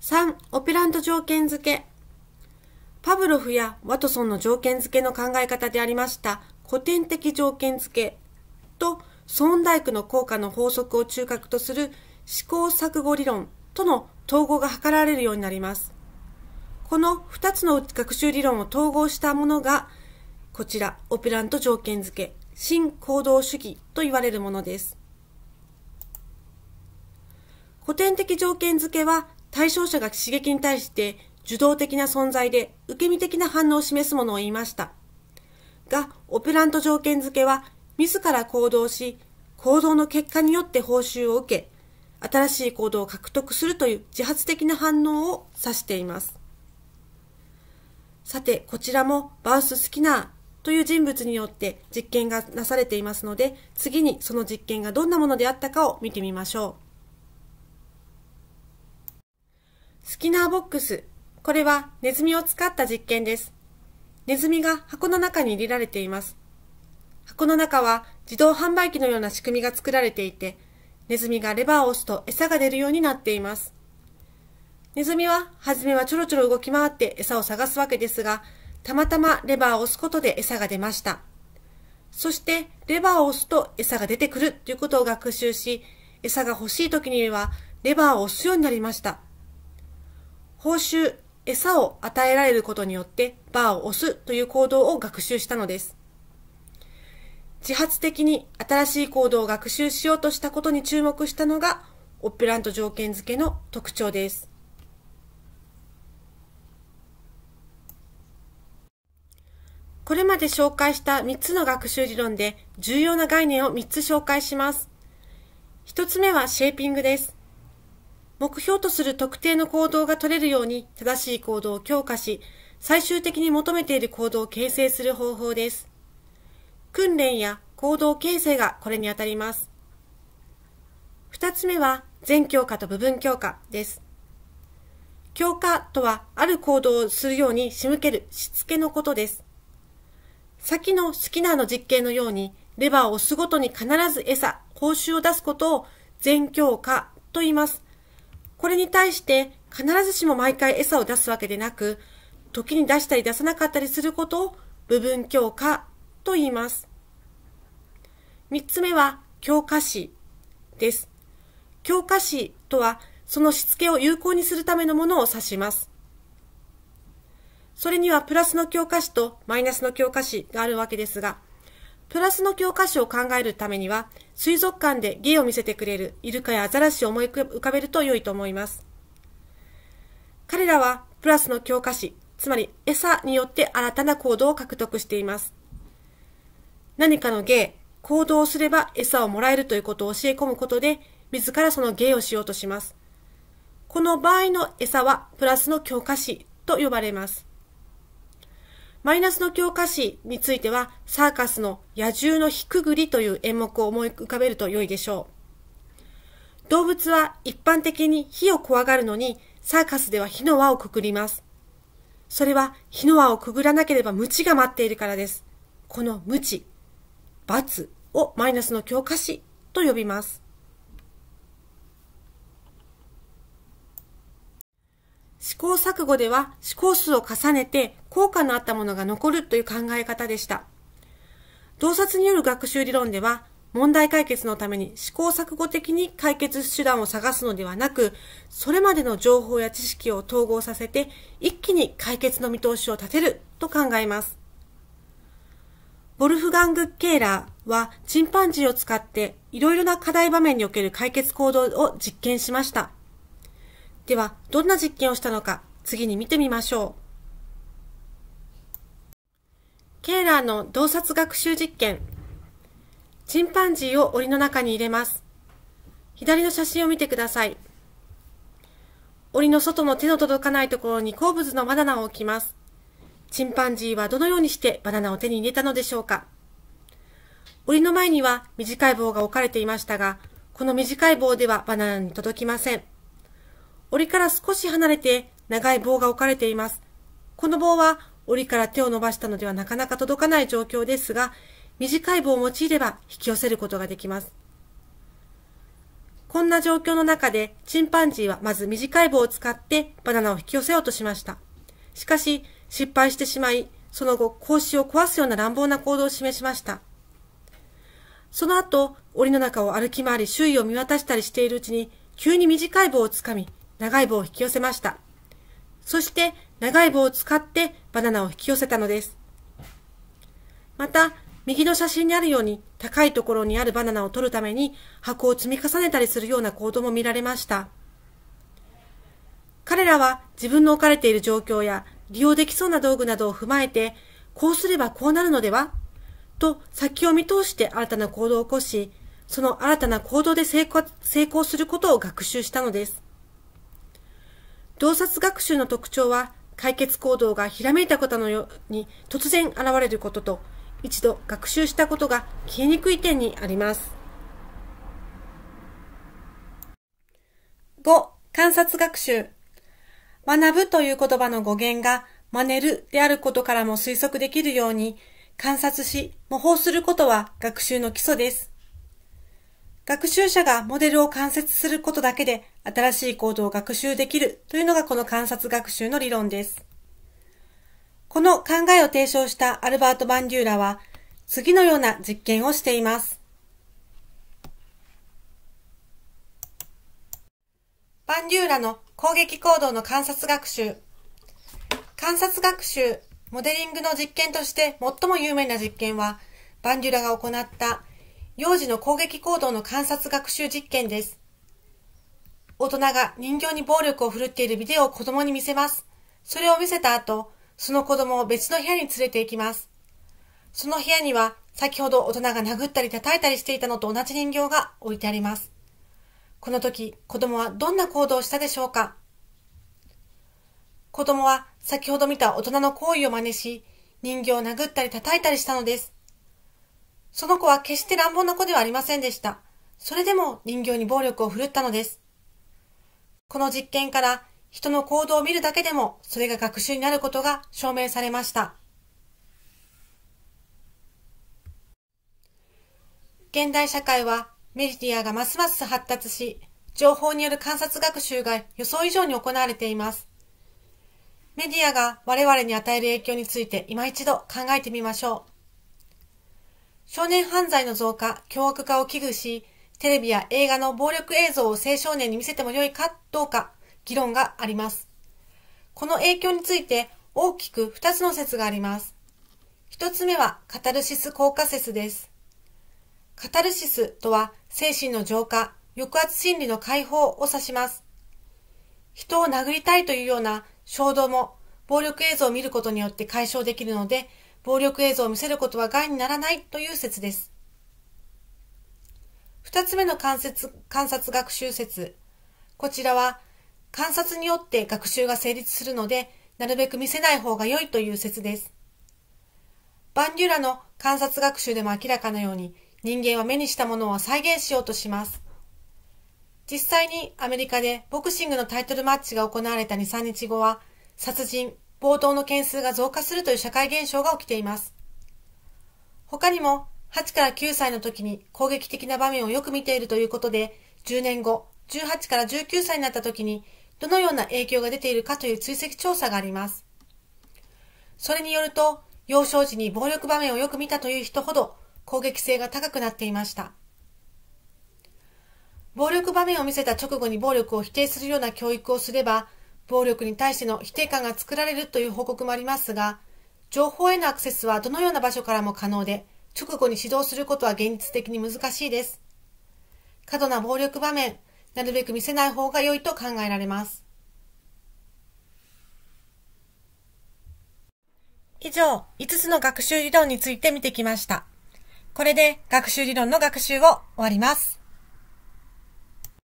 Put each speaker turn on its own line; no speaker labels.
3. オペラント条件付け。パブロフやワトソンの条件付けの考え方でありました古典的条件付けとソーンダイクの効果の法則を中核とする試行錯誤理論との統合が図られるようになります。この2つの学習理論を統合したものがこちらオペラント条件付け新行動主義と言われるものです。古典的条件付けは対象者が刺激に対して受動的な存在で受け身的な反応を示すものを言いました。が、オペラント条件付けは、自ら行動し、行動の結果によって報酬を受け、新しい行動を獲得するという自発的な反応を指しています。さて、こちらもバース・スキナーという人物によって実験がなされていますので、次にその実験がどんなものであったかを見てみましょう。スキナーボックス。これはネズミを使った実験です。ネズミが箱の中に入れられています。箱の中は自動販売機のような仕組みが作られていて、ネズミがレバーを押すと餌が出るようになっています。ネズミは、初めはちょろちょろ動き回って餌を探すわけですが、たまたまレバーを押すことで餌が出ました。そして、レバーを押すと餌が出てくるということを学習し、餌が欲しい時にはレバーを押すようになりました。報酬、餌を与えられることによってバーを押すという行動を学習したのです。自発的に新しい行動を学習しようとしたことに注目したのがオペラント条件付けの特徴です。これまで紹介した3つの学習理論で重要な概念を3つ紹介します。1つ目はシェーピングです。目標とする特定の行動が取れるように正しい行動を強化し、最終的に求めている行動を形成する方法です。訓練や行動形成がこれにあたります。二つ目は、全強化と部分強化です。強化とは、ある行動をするように仕向けるしつけのことです。先のスキナーの実験のように、レバーを押すごとに必ず餌、報酬を出すことを全強化と言います。これに対して必ずしも毎回餌を出すわけでなく、時に出したり出さなかったりすることを部分強化と言います。三つ目は強化詞です。強化詞とはそのしつけを有効にするためのものを指します。それにはプラスの強化詞とマイナスの強化詞があるわけですが、プラスの教科書を考えるためには、水族館で芸を見せてくれるイルカやアザラシを思い浮かべると良いと思います。彼らはプラスの教科書、つまり餌によって新たな行動を獲得しています。何かの芸、行動をすれば餌をもらえるということを教え込むことで、自らその芸をしようとします。この場合の餌はプラスの教科書と呼ばれます。マイナスの教科詞については、サーカスの野獣のひくぐりという演目を思い浮かべると良いでしょう。動物は一般的に火を怖がるのに、サーカスでは火の輪をくくります。それは火の輪をくぐらなければ無知が待っているからです。この無知、罰をマイナスの教科詞と呼びます。試行錯誤では試行数を重ねて効果のあったものが残るという考え方でした。洞察による学習理論では、問題解決のために試行錯誤的に解決手段を探すのではなく、それまでの情報や知識を統合させて、一気に解決の見通しを立てると考えます。ボルフガング・ケーラーはチンパンジーを使っていろいろな課題場面における解決行動を実験しました。では、どんな実験をしたのか、次に見てみましょう。ケーラーの洞察学習実験。チンパンジーを檻の中に入れます。左の写真を見てください。檻の外の手の届かないところに好物のバナナを置きます。チンパンジーはどのようにしてバナナを手に入れたのでしょうか檻の前には短い棒が置かれていましたが、この短い棒ではバナナに届きません。檻から少し離れて長い棒が置かれています。この棒は檻から手を伸ばしたのではなかなか届かない状況ですが、短い棒を用いれば引き寄せることができます。こんな状況の中でチンパンジーはまず短い棒を使ってバナナを引き寄せようとしました。しかし失敗してしまい、その後格子を壊すような乱暴な行動を示しました。その後、檻の中を歩き回り周囲を見渡したりしているうちに急に短い棒をつかみ、長い棒を引き寄せました。そして長い棒を使ってバナナを引き寄せたのです。また、右の写真にあるように高いところにあるバナナを取るために箱を積み重ねたりするような行動も見られました。彼らは自分の置かれている状況や利用できそうな道具などを踏まえて、こうすればこうなるのではと先を見通して新たな行動を起こし、その新たな行動で成功することを学習したのです。洞察学習の特徴は解決行動がひらめいたことのように突然現れることと一度学習したことが消えにくい点にあります。5. 観察学習。学ぶという言葉の語源が真似るであることからも推測できるように観察し模倣することは学習の基礎です。学習者がモデルを観察することだけで新しい行動を学習できるというのがこの観察学習の理論です。この考えを提唱したアルバート・バンデューラは次のような実験をしています。バンデューラの攻撃行動の観察学習。観察学習、モデリングの実験として最も有名な実験は、バンデューラが行った幼児の攻撃行動の観察学習実験です。大人が人形に暴力を振るっているビデオを子供に見せます。それを見せた後、その子供を別の部屋に連れて行きます。その部屋には、先ほど大人が殴ったり叩いたりしていたのと同じ人形が置いてあります。この時、子供はどんな行動をしたでしょうか子供は先ほど見た大人の行為を真似し、人形を殴ったり叩いたりしたのです。その子は決して乱暴な子ではありませんでした。それでも人形に暴力を振るったのです。この実験から人の行動を見るだけでもそれが学習になることが証明されました。現代社会はメディアがますます発達し、情報による観察学習が予想以上に行われています。メディアが我々に与える影響について今一度考えてみましょう。少年犯罪の増加、凶悪化を危惧し、テレビや映画の暴力映像を青少年に見せても良いかどうか、議論があります。この影響について大きく2つの説があります。1つ目はカタルシス効果説です。カタルシスとは精神の浄化、抑圧心理の解放を指します。人を殴りたいというような衝動も暴力映像を見ることによって解消できるので、暴力映像を見せることは害にならないという説です。二つ目の観察観察学習説。こちらは、観察によって学習が成立するので、なるべく見せない方が良いという説です。バンデュラの観察学習でも明らかなように、人間は目にしたものを再現しようとします。実際にアメリカでボクシングのタイトルマッチが行われた2、3日後は、殺人、暴動の件数が増加するという社会現象が起きています。他にも、8から9歳の時に攻撃的な場面をよく見ているということで、10年後、18から19歳になった時に、どのような影響が出ているかという追跡調査があります。それによると、幼少時に暴力場面をよく見たという人ほど攻撃性が高くなっていました。暴力場面を見せた直後に暴力を否定するような教育をすれば、暴力に対しての否定感が作られるという報告もありますが、情報へのアクセスはどのような場所からも可能で、直後に指導することは現実的に難しいです。過度な暴力場面、なるべく見せない方が良いと考えられます。以上、5つの学習理論について見てきました。これで学習理論の学習を終わります。